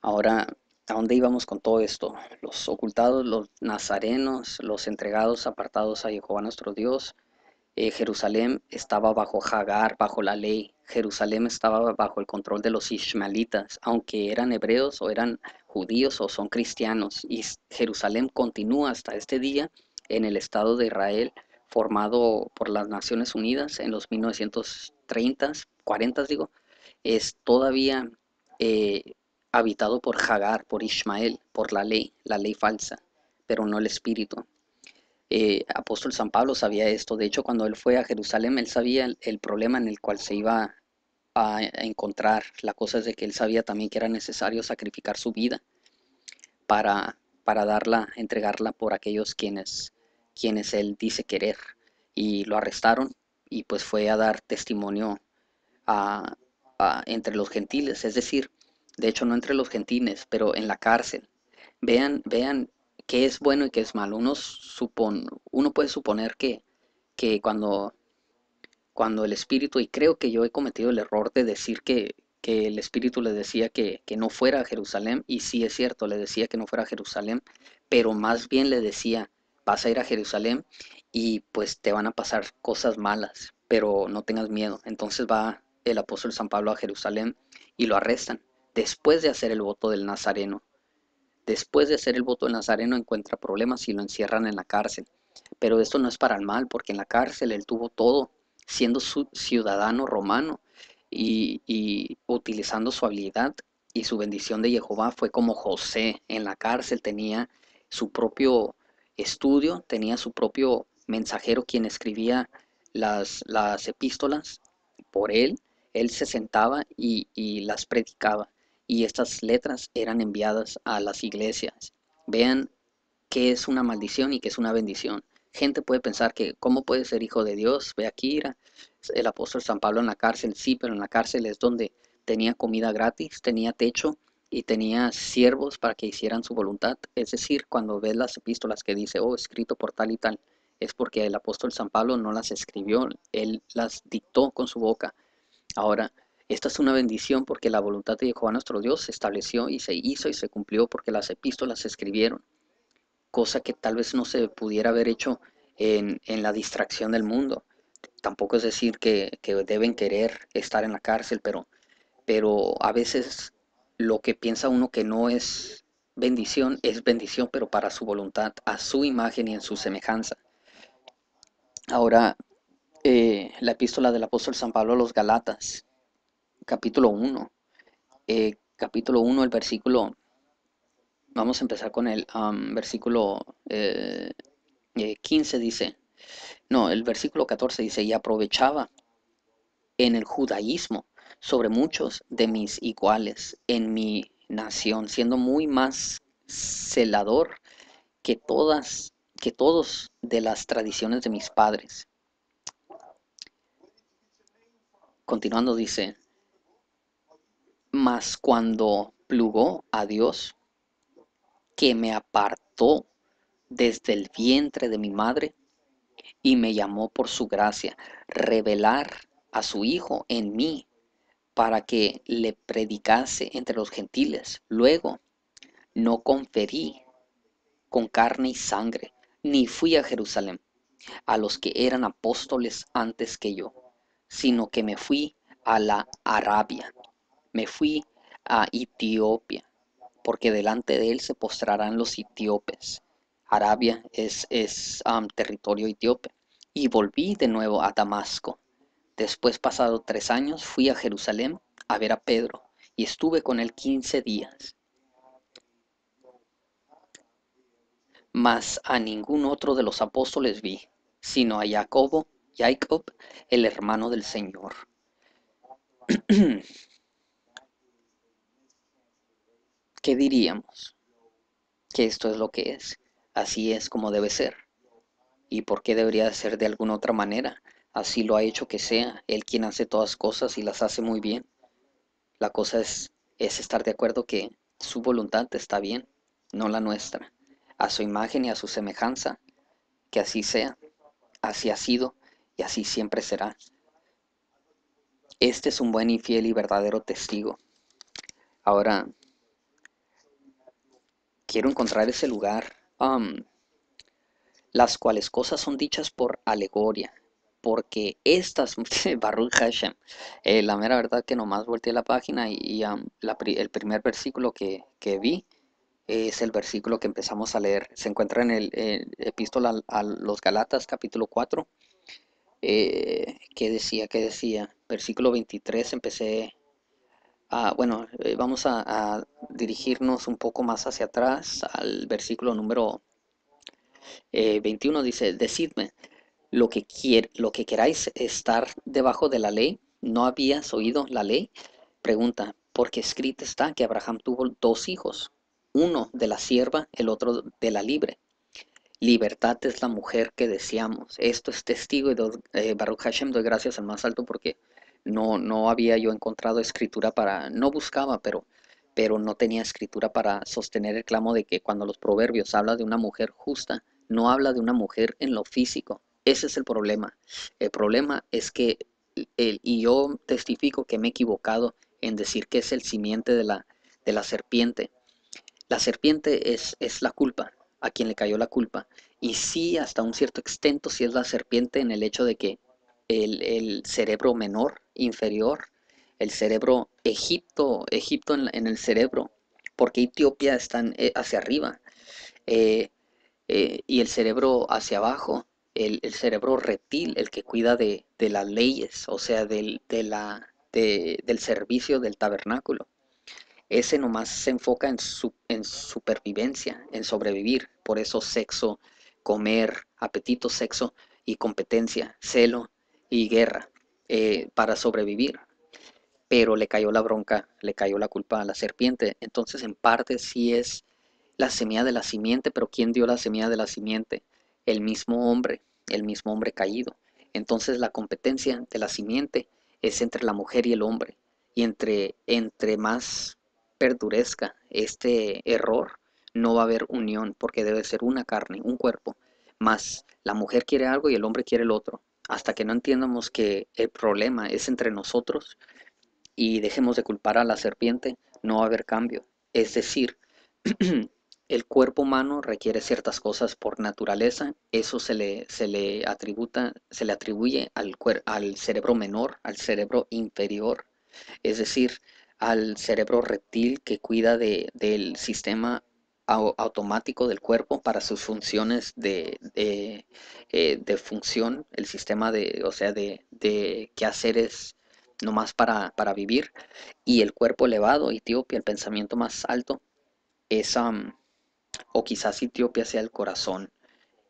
Ahora, ¿a dónde íbamos con todo esto? Los ocultados, los nazarenos, los entregados, apartados a Jehová nuestro Dios, eh, Jerusalén estaba bajo Hagar, bajo la ley. Jerusalén estaba bajo el control de los ishmaelitas, aunque eran hebreos o eran judíos o son cristianos. Y Jerusalén continúa hasta este día en el Estado de Israel, formado por las Naciones Unidas en los 1930, s 40 digo, es todavía eh, habitado por Hagar, por Ishmael, por la ley, la ley falsa, pero no el espíritu. Eh, apóstol San Pablo sabía esto. De hecho, cuando él fue a Jerusalén, él sabía el, problema en el cual se iba a encontrar. La cosa es de que él sabía también que era necesario sacrificar su vida para, para darla, entregarla por aquellos quienes, quienes él dice querer. Y lo arrestaron y pues fue a dar testimonio entre los gentiles, es decir, de hecho no entre los gentiles, pero en la cárcel. Vean, vean qué es bueno y qué es malo. Uno, supon, uno puede suponer que, que cuando, cuando el espíritu, y creo que yo he cometido el error de decir que, que el espíritu le decía que, que, no fuera a Jerusalén, y sí es cierto, le decía que no fuera a Jerusalén, pero más bien le decía, vas a ir a Jerusalén y pues te van a pasar cosas malas, pero no tengas miedo. Entonces va el apóstol San Pablo a Jerusalén y lo arrestan después de hacer el voto del Nazareno. Después de hacer el voto, en Nazareno encuentra problemas y lo encierran en la cárcel. Pero esto no es para el mal, porque en la cárcel él tuvo todo, siendo su ciudadano romano y, utilizando su habilidad y su bendición de Jehová fue como José en la cárcel tenía su propio estudio, tenía su propio mensajero quien escribía las, las epístolas por él, él se sentaba y las predicaba y estas letras eran enviadas a las iglesias. Vean que es una maldición y que es una bendición. Gente puede pensar que cómo puede ser hijo de Dios, ve aquí el apóstol San Pablo en la cárcel, sí, pero en la cárcel es donde tenía comida gratis, tenía techo y tenía siervos para que hicieran su voluntad. Es decir, cuando ves las epístolas que dice, oh, escrito por tal y tal, es porque el apóstol San Pablo no las escribió, él las dictó con su boca. Ahora, esta es una bendición porque la voluntad de Jehová nuestro Dios se estableció y se hizo y se cumplió porque las epístolas se escribieron, cosa que tal vez no se pudiera haber hecho en, la distracción del mundo. Tampoco es decir que, deben querer estar en la cárcel, pero, pero a veces lo que piensa uno que no es bendición es bendición, pero para su voluntad, a su imagen y en su semejanza. Ahora, eh, la epístola del apóstol San Pablo a los Galatas, capítulo 1. Eh, capítulo 1, el versículo, vamos a empezar con el um, versículo 15 eh, eh, dice, no, el versículo 14 dice, y aprovechaba en el judaísmo sobre muchos de mis iguales en mi nación, siendo muy más celador que todas, que todos de las tradiciones de mis padres. Continuando dice, mas cuando plugó a Dios, que me apartó desde el vientre de mi madre y me llamó por su gracia, revelar a su Hijo en mí para que le predicase entre los gentiles. Luego, no conferí con carne y sangre, ni fui a Jerusalén, a los que eran apóstoles antes que yo, sino que me fui a la Arabia me fui a Etiopía, porque delante de él se postrarán los etíopes. Arabia es, es territorio etíope. Y volví de nuevo a Damasco. Después, pasado tres años, fui a Jerusalén a ver a Pedro y estuve con él quince días. Mas a ningún otro de los apóstoles vi, sino a Jacobo, Jacob, el hermano del Señor. ¿qué diríamos? Que esto es lo que es, así es como debe ser. ¿Y por qué debería ser de alguna otra manera? Así lo ha hecho que sea, él quien hace todas cosas y las hace muy bien. La cosa es, es estar de acuerdo que su voluntad está bien, no la nuestra. A su imagen y a su semejanza, que así sea, así ha sido y así siempre será. Este es un buen y fiel y verdadero testigo. Ahora, Quiero encontrar ese lugar. las cuales cosas son dichas por alegoria, porque estas, Baruch Hashem, eh, la mera verdad que nomás volteé la página y, el primer versículo que, vi es el versículo que empezamos a leer. Se encuentra en el epístola a los Galatas capítulo 4, eh, que decía, que decía, versículo 23 empecé Ah, bueno, eh, vamos a, dirigirnos un poco más hacia atrás al versículo número 21. Eh, dice, decidme lo que, lo que queráis estar debajo de la ley. ¿No habías oído la ley? Pregunta, porque escrito está que Abraham tuvo dos hijos, uno de la sierva, el otro de la libre. Libertad es la mujer que deseamos. Esto es testigo de eh, Baruch Hashem doy gracias al más alto porque no, no había yo encontrado escritura para, no buscaba, pero, pero no tenía escritura para sostener el clamo de que cuando los proverbios habla de una mujer justa, no habla de una mujer en lo físico. Ese es el problema. El problema es que, y yo testifico que me he equivocado en decir que es el simiente de la, de la serpiente. La serpiente es, es la culpa, a quien le cayó la culpa. Y sí, hasta un cierto extento, sí es la serpiente en el hecho de que el, cerebro menor, inferior, el cerebro Egipto, Egipto en, el cerebro, porque Etiopía están eh, hacia arriba eh, eh, y el cerebro hacia abajo, el, cerebro reptil, el que cuida de, las leyes, o sea, del, de la, del servicio del tabernáculo. Ese nomás se enfoca en, su, en supervivencia, en sobrevivir. Por eso sexo, comer, apetito, sexo y competencia, celo, y guerra eh, para sobrevivir. Pero le cayó la bronca, le cayó la culpa a la serpiente. Entonces, en parte sí es la semilla de la simiente, pero ¿quién dio la semilla de la simiente? El mismo hombre, el mismo hombre caído. Entonces, la competencia de la simiente es entre la mujer y el hombre. Y entre, entre más perdurezca este error, no va a haber unión, porque debe ser una carne, un cuerpo. Más la mujer quiere algo y el hombre quiere el otro hasta que no entiendamos que el problema es entre nosotros y dejemos de culpar a la serpiente, no va a haber cambio. Es decir, el cuerpo humano requiere ciertas cosas por naturaleza, eso se le, se le atributa, se le atribuye al, al cerebro menor, al cerebro inferior, es decir, al cerebro reptil que cuida del sistema automático del cuerpo para sus funciones eh, de, función, el sistema de, o sea, de, de es nomás para, para vivir, y el cuerpo elevado, Etiopía, el pensamiento más alto, es, mm, o quizás Etiopía sea el corazón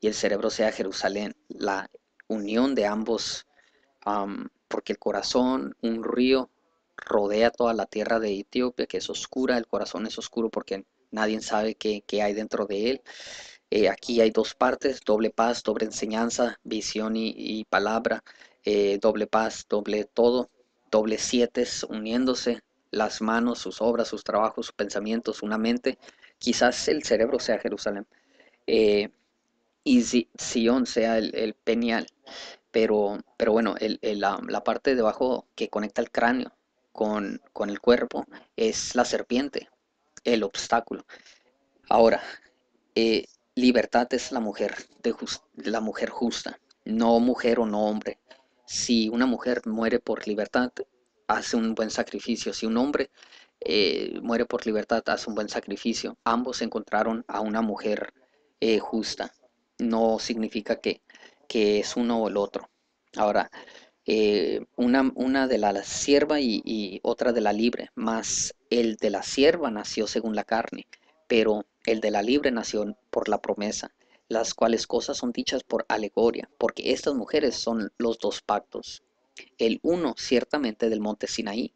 y el cerebro sea Jerusalén, la unión de ambos, porque el corazón, un río, rodea toda la tierra de Etiopía, que es oscura, el corazón es oscuro porque nadie sabe qué, hay dentro de él. Eh, aquí hay dos partes, doble paz, doble enseñanza, visión y, palabra, eh, doble paz, doble todo, doble siete uniéndose, las manos, sus obras, sus trabajos, sus pensamientos, una mente, quizás el cerebro sea Jerusalén eh, y Sion sea el, penial, pero, pero bueno, el, la, parte de abajo que conecta el cráneo con, con el cuerpo es la serpiente, el obstáculo. Ahora, eh, libertad es la mujer, de la mujer justa, no mujer o no hombre. Si una mujer muere por libertad, hace un buen sacrificio. Si un hombre eh, muere por libertad, hace un buen sacrificio. Ambos encontraron a una mujer eh, justa. No significa que, que es uno o el otro. Ahora, eh, una, una, de la sierva y, y, otra de la libre, mas el de la sierva nació según la carne, pero el de la libre nació por la promesa, las cuales cosas son dichas por alegoria, porque estas mujeres son los dos pactos, el uno ciertamente del monte Sinaí,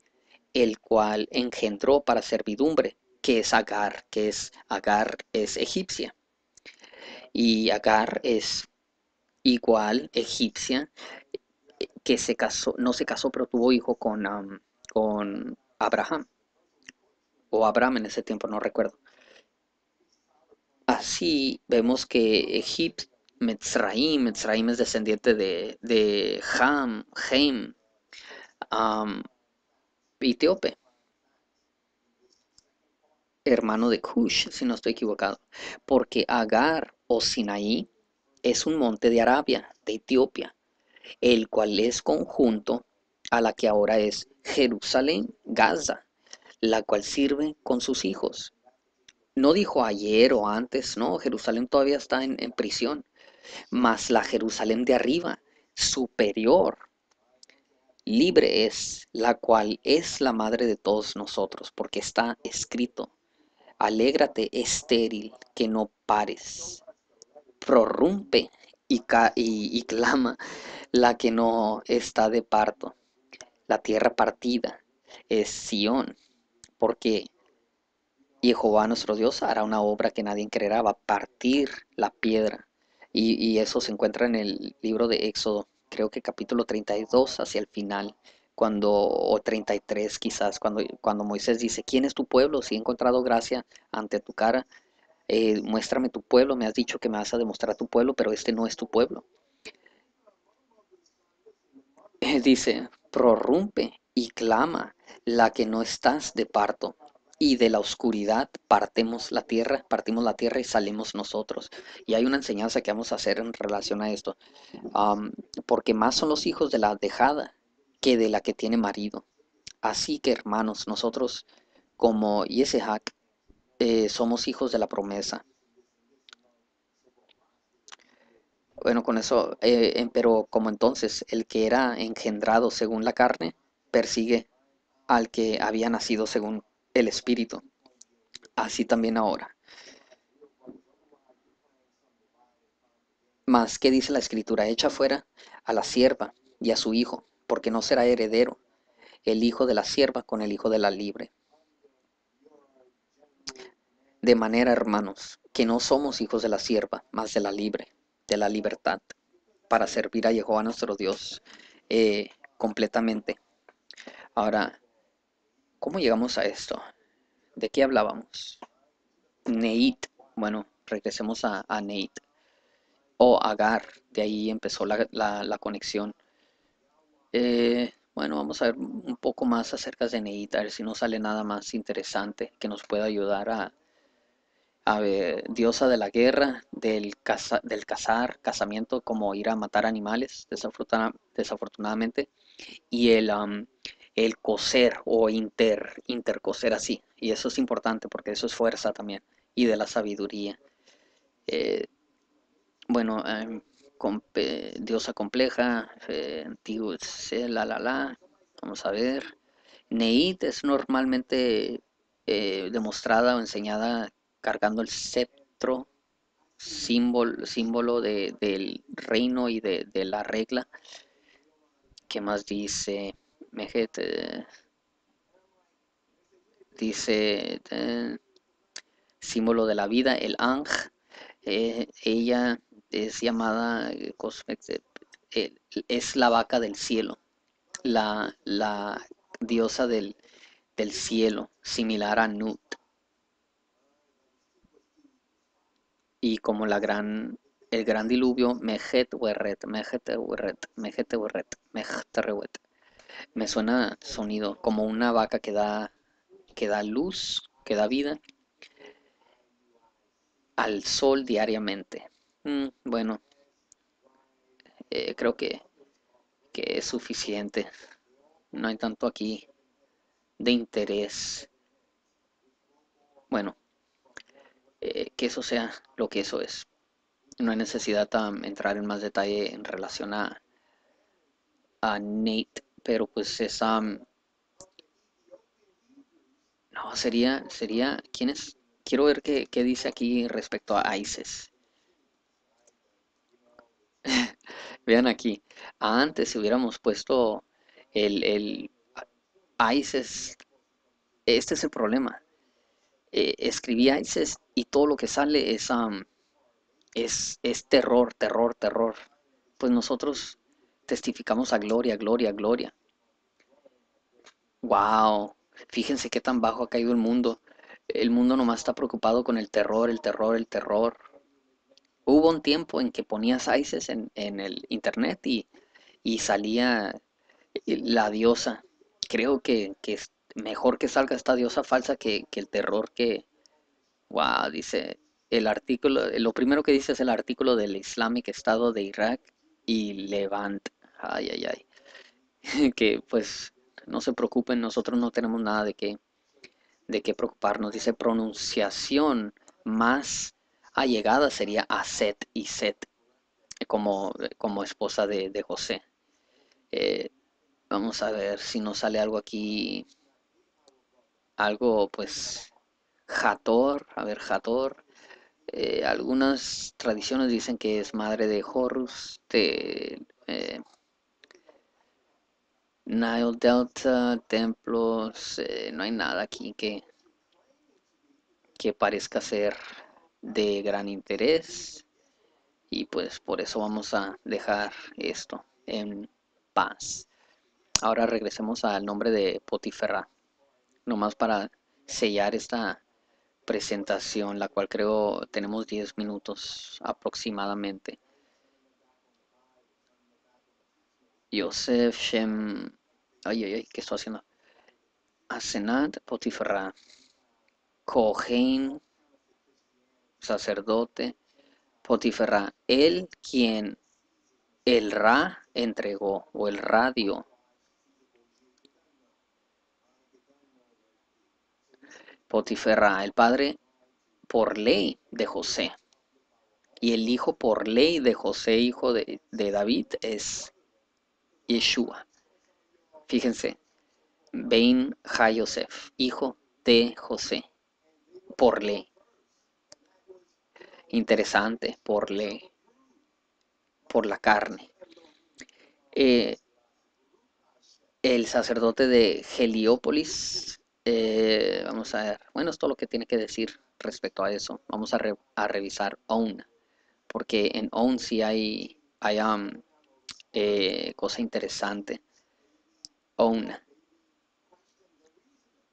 el cual engendró para servidumbre, que es Agar, que es Agar es egipcia, y Agar es igual egipcia que se casó, no se casó, pero tuvo hijo con, con Abraham, o Abraham en ese tiempo, no recuerdo. Así vemos que Egipto, Metzraim, Metzraim es descendiente de, de Ham, Heim, um, hermano de Cush, si no estoy equivocado, porque Agar o Sinaí es un monte de Arabia, de Etiopía, el cual es conjunto a la que ahora es Jerusalén, Gaza, la cual sirve con sus hijos. No dijo ayer o antes, no, Jerusalén todavía está en, prisión, mas la Jerusalén de arriba, superior, libre es, la cual es la madre de todos nosotros, porque está escrito, alégrate estéril que no pares, prorrumpe y, clama la que no está de parto. La tierra partida es Sión, porque Jehová nuestro Dios hará una obra que nadie creerá, va a partir la piedra. Y, eso se encuentra en el libro de Éxodo, creo que capítulo 32 hacia el final, cuando, o 33 quizás, cuando, cuando Moisés dice, ¿quién es tu pueblo? Si he encontrado gracia ante tu cara, eh, muéstrame tu pueblo, me has dicho que me vas a demostrar tu pueblo, pero este no es tu pueblo. dice, prorrumpe y clama la que no estás de parto. Y de la oscuridad partemos la tierra, partimos la tierra y salimos nosotros. Y hay una enseñanza que vamos a hacer en relación a esto. porque más son los hijos de la dejada que de la que tiene marido. Así que hermanos, nosotros como Yesehak eh, somos hijos de la promesa. Bueno, con eso, eh, pero como entonces el que era engendrado según la carne persigue al que había nacido según el Espíritu, así también ahora. Mas, ¿qué dice la Escritura? hecha fuera a la sierva y a su hijo, porque no será heredero el hijo de la sierva con el hijo de la libre. De manera, hermanos, que no somos hijos de la sierva, más de la libre, de la libertad, para servir a Jehová nuestro Dios eh, completamente. Ahora, ¿cómo llegamos a esto? ¿De qué hablábamos? Neit, bueno, regresemos a, a Neit o Agar, de ahí empezó la, conexión. Eh, bueno, vamos a ver un poco más acerca de Neit. a ver si nos sale nada más interesante que nos pueda ayudar a, diosa de la guerra, del, del cazar, casamiento, como ir a matar animales, desafortunadamente, y el, el coser o inter, intercoser así. Y eso es importante porque eso es fuerza también y de la sabiduría. Eh, bueno, em, diosa compleja, eh, antiguo, la la la, vamos a ver. Neit es normalmente eh, demostrada o enseñada cargando el cetro símbolo, símbolo de, del reino y de, la regla. ¿Qué más dice? Mejet dice símbolo de la vida, el Ang. Eh, ella es llamada eh, eh, es la vaca del cielo, la, la diosa del, del cielo, similar a Nut. y como la gran, el gran diluvio me Werret, Werret, Me suena sonido como una vaca que da, que da luz, que da vida al sol diariamente. Mm, bueno, eh, creo que, que es suficiente. No hay tanto aquí de interés. Bueno, eh, que eso sea lo que eso es. No hay necesidad de entrar en más detalle en relación a, Nate, pero pues es... no, sería, sería, ¿quién es? Quiero ver qué, dice aquí respecto a ISIS. Vean aquí, antes si hubiéramos puesto el, el ISIS, este es el problema. Escribí eh, escribía y todo lo que sale es, es, es terror, terror, terror. Pues nosotros testificamos a gloria, gloria, gloria. ¡Wow! Fíjense qué tan bajo ha caído el mundo. El mundo nomás está preocupado con el terror, el terror, el terror. Hubo un tiempo en que ponías Aises en, el internet y, salía eh, la diosa. Creo que, que, mejor que salga esta diosa falsa que, el terror que, wow, dice el artículo, lo primero que dice es el artículo del Islamic Estado de Irak y Levant, ay, ay, ay, que pues no se preocupen, nosotros no tenemos nada de qué, de qué preocuparnos, dice pronunciación más allegada sería Aset y Set como, como esposa de, José. Eh, vamos a ver si nos sale algo aquí algo pues Hator a ver, Hator eh, algunas tradiciones dicen que es madre de Horus, de eh, Nile Delta, templos, eh, no hay nada aquí que, que parezca ser de gran interés y pues por eso vamos a dejar esto en paz. Ahora regresemos al nombre de Potiferra nomás para sellar esta presentación, la cual creo tenemos 10 minutos aproximadamente. Yosef Shem. Ay, ay, ay, ¿qué estoy haciendo? Asenat Potiferra. Cohen, sacerdote. Potiferra, él quien el Ra entregó o el radio Potiferra, el padre por ley de José. Y el hijo por ley de José, hijo de, David, es Yeshua. Fíjense, Ben Joseph, hijo de José, por ley. Interesante, por ley, por la carne. Eh, el sacerdote de Heliópolis, eh, vamos a ver, bueno, es todo lo que tiene que decir respecto a eso. Vamos a, revisar OWN, porque en OWN sí hay, hay um, eh, cosa interesante. OWN,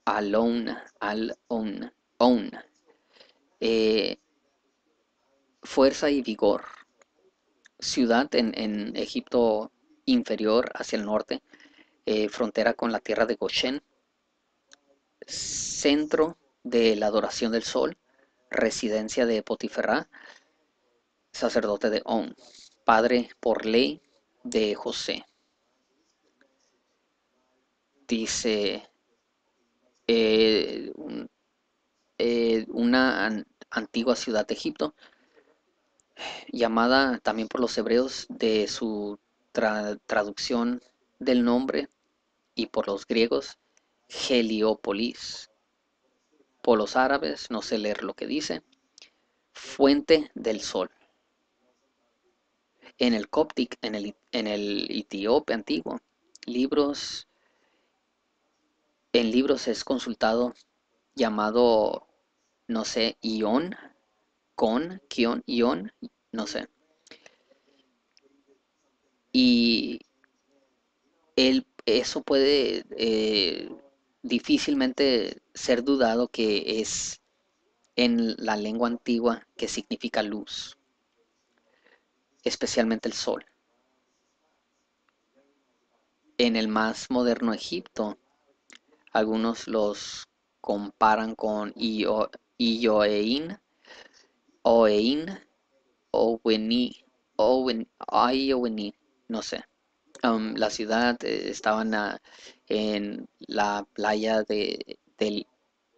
ALON ALON OWN. Eh, fuerza y vigor. Ciudad en, en Egipto inferior hacia el norte, frontera con la tierra de Goshen Centro de la Adoración del Sol, residencia de Potiferá, sacerdote de On, padre por ley de José. Dice eh, eh, una antigua ciudad de Egipto, llamada también por los hebreos de su traducción del nombre y por los griegos Heliópolis. Por los árabes, no sé leer lo que dice. Fuente del sol. En el Coptic, en el, en el etíope antiguo, libros. En libros es consultado llamado, no sé, Ión... con, Kion, Ion, no sé. Y él, eso puede eh, difícilmente ser dudado que es en la lengua antigua que significa luz, especialmente el sol. En el más moderno Egipto, algunos los comparan con Ioein, Oein, Oweni, Oweni, no sé la ciudad, estaba eh, estaban en la playa de, del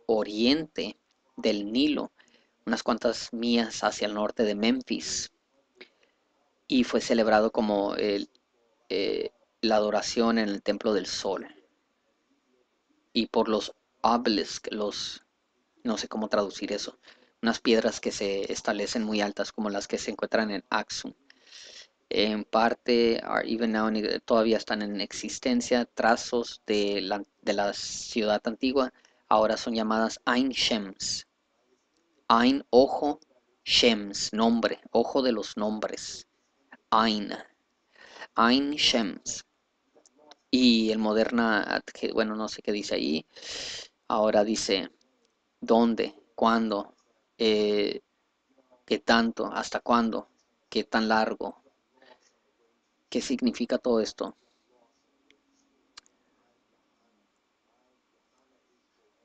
oriente del Nilo, unas cuantas millas hacia el norte de Memphis, y fue celebrado como eh, la adoración en el Templo del Sol y por los obelisk, los, no sé cómo traducir eso, unas piedras que se establecen muy altas como las que se encuentran en Axum en parte e, todavía están en existencia trazos de la, ciudad antigua, ahora son llamadas Ein Shems. Ein, ojo, Shems, nombre, ojo de los nombres. Ein. Ein Shems. Y el moderna, bueno, no sé qué dice ahí. Ahora dice, ¿dónde? ¿Cuándo? Eh, ¿Qué tanto? ¿Hasta cuándo? qué tanto hasta cuándo qué tan largo? ¿Qué significa todo esto?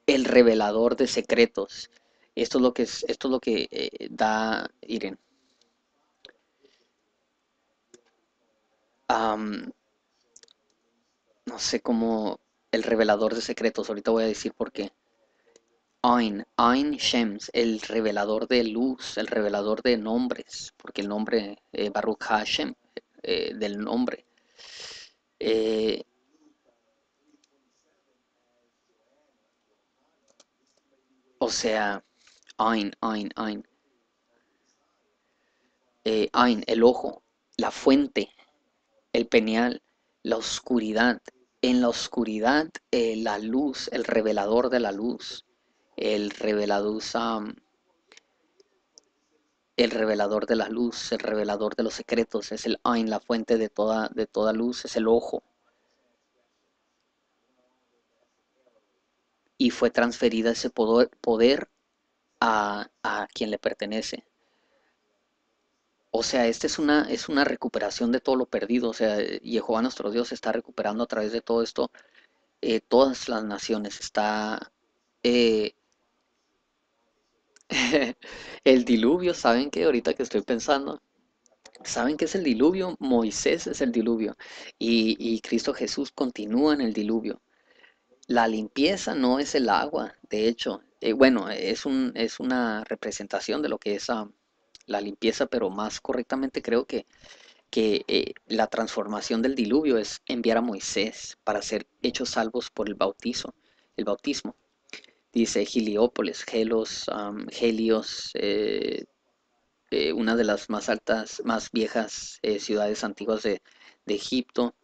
El revelador de secretos. Esto es lo que, es, esto lo que eh, da Irene. no sé cómo el revelador de secretos, ahorita voy a decir por qué. Ain, Ain Shems, el revelador de luz, el revelador de nombres, porque el nombre eh, Baruch HaShem eh, del nombre. Eh, o sea, Ein, Ein, Ein. el ojo, la fuente, el penial, la oscuridad. En la oscuridad, eh, la luz, el revelador de la luz, el revelador. Um, el revelador de la luz, el revelador de los secretos, es el Ain, la fuente de toda, de toda luz, es el ojo. Y fue transferida ese poder, poder a, a, quien le pertenece. O sea, esta es una, es una recuperación de todo lo perdido. O sea, Jehová nuestro Dios está recuperando a través de todo esto eh, todas las naciones, está eh, el diluvio, ¿saben qué? ahorita que estoy pensando? ¿Saben qué es el diluvio? Moisés es el diluvio y, Cristo Jesús continúa en el diluvio. La limpieza no es el agua, de hecho, eh, bueno, es, un, es una representación de lo que es ah, la limpieza, pero más correctamente creo que, que eh, la transformación del diluvio es enviar a Moisés para ser hechos salvos por el bautizo, el bautismo dice Heliópolis, Helios, eh, eh, una de las más altas, más viejas eh, ciudades antiguas de, Egipto.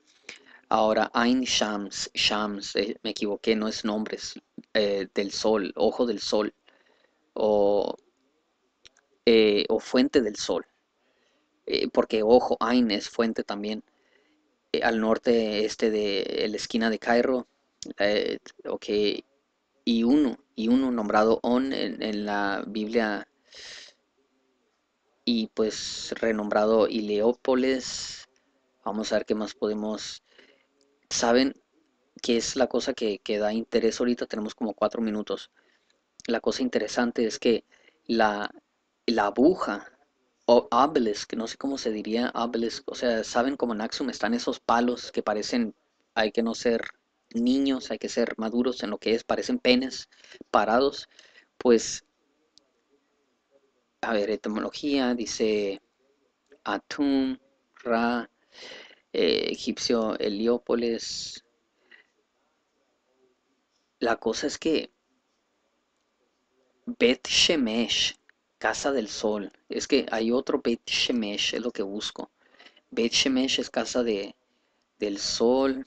Ahora, Ain Shams, Shams, me equivoqué, no es nombres, del sol, ojo del sol, o, o fuente del sol, porque ojo, Ain es fuente también, al norte este de la esquina de Cairo, ok, y uno, y uno nombrado On en, la Biblia y pues renombrado Ileópolis. Vamos a ver qué más podemos. Saben que es la cosa que, que da interés ahorita, tenemos como cuatro minutos. La cosa interesante es que la, la aguja o que no sé cómo se diría obelisk, o sea, saben como en Axum están esos palos que parecen, hay que no ser niños, hay que ser maduros en lo que es, parecen penes, parados, pues, a ver, etimología, dice Atum, Ra, eh, egipcio, Heliópolis. La cosa es que Bet Shemesh, casa del sol, es que hay otro Bet Shemesh, es lo que busco. Bet Shemesh es casa de, del sol,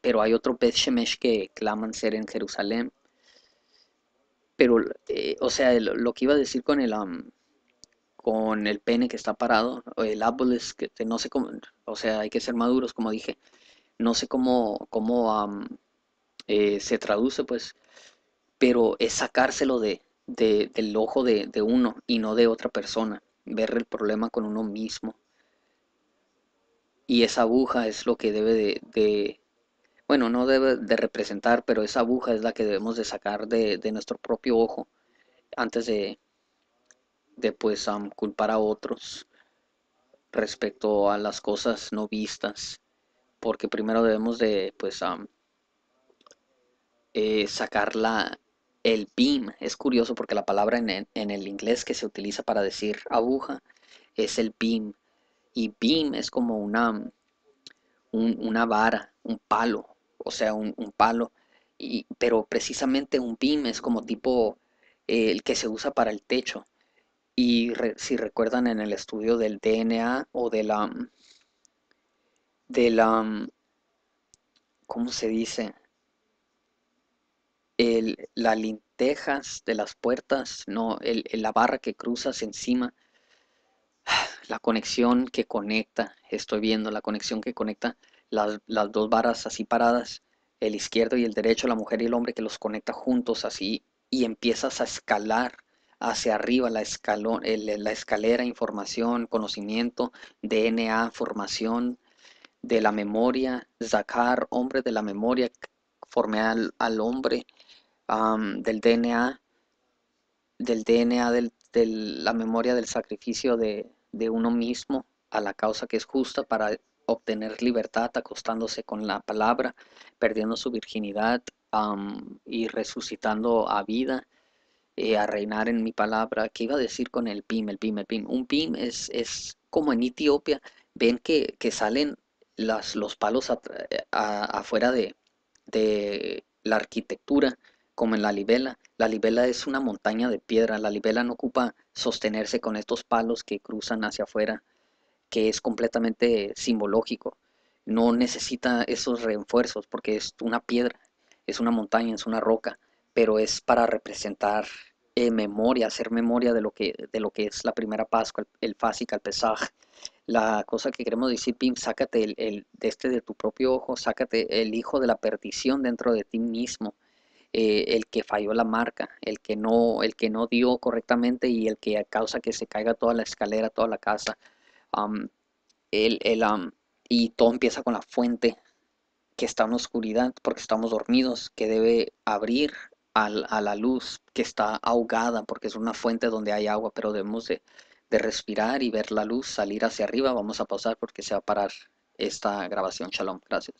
pero hay otro Beth Shemesh que claman ser en Jerusalén. Pero, eh, o sea, lo, que iba a decir con el, con el pene que está parado, el es que no sé cómo, o sea, hay que ser maduros, como dije. No sé cómo, cómo eh, se traduce, pues, pero es sacárselo de, del ojo de, uno y no de otra persona, ver el problema con uno mismo. Y esa aguja es lo que debe de, bueno, no debe de representar, pero esa aguja es la que debemos de sacar de, nuestro propio ojo antes de, de pues culpar a otros respecto a las cosas no vistas, porque primero debemos de pues eh, sacar el beam. Es curioso porque la palabra en el, inglés que se utiliza para decir aguja es el beam y beam es como una, una vara, un palo, o sea, un, palo, pero precisamente un PIM es como tipo eh, el que se usa para el techo. Y si recuerdan en el estudio del DNA o de la... Mm, de la mm, ¿Cómo se dice? El, las lintejas de las puertas, no, la barra que cruzas encima, la conexión que conecta, estoy viendo la conexión que conecta las, dos varas así paradas, el izquierdo y el derecho, la mujer y el hombre que los conecta juntos así y empiezas a escalar hacia arriba la, escalón, la escalera, información, conocimiento, DNA, formación de la memoria, sacar hombre de la memoria, formar al, hombre del DNA, del DNA, de la memoria del sacrificio de, de uno mismo a la causa que es justa para obtener libertad acostándose con la palabra, perdiendo su virginidad y resucitando a vida, eh, a reinar en mi palabra. ¿Qué iba a decir con el PIM, el PIM, el PIM? Un PIM es, es como en Etiopía, ven que, salen los palos eh, afuera de, de la arquitectura como en la libela. La libela es una montaña de piedra. La libela no ocupa sostenerse con estos palos que cruzan hacia afuera que es completamente simbológico. No necesita esos refuerzos porque es una piedra, es una montaña, es una roca, pero es para representar eh, memoria, hacer memoria de lo, que, de lo que es la primera Pascua, el, el el Pesaj. La cosa que queremos decir, Pim, sácate el, de este de tu propio ojo, sácate el hijo de la perdición dentro de ti mismo. Eh, el que falló la marca, el que no, el que no dio correctamente y el que causa que se caiga toda la escalera, toda la casa el, el, y todo empieza con la fuente que está en oscuridad porque estamos dormidos, que debe abrir a la luz que está ahogada porque es una fuente donde hay agua, pero debemos de, de respirar y ver la luz salir hacia arriba. Vamos a pausar porque se va a parar esta grabación. Shalom, gracias.